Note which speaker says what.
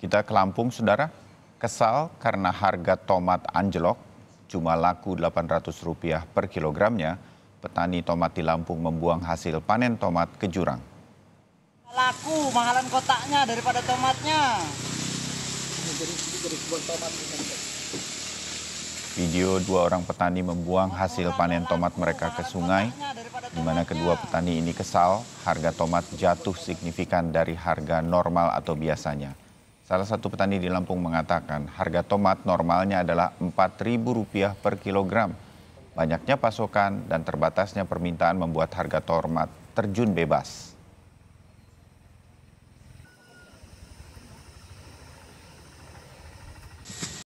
Speaker 1: Kita ke Lampung, Saudara. Kesal karena harga tomat anjlok cuma laku Rp800 per kilogramnya, petani tomat di Lampung membuang hasil panen tomat ke jurang.
Speaker 2: Laku, mahalan kotaknya daripada
Speaker 3: tomatnya.
Speaker 1: Video dua orang petani membuang hasil panen tomat mereka ke sungai, di mana kedua petani ini kesal harga tomat jatuh signifikan dari harga normal atau biasanya. Salah satu petani di Lampung mengatakan harga tomat normalnya adalah Rp4.000 per kilogram. Banyaknya pasokan dan terbatasnya permintaan membuat harga tomat terjun bebas.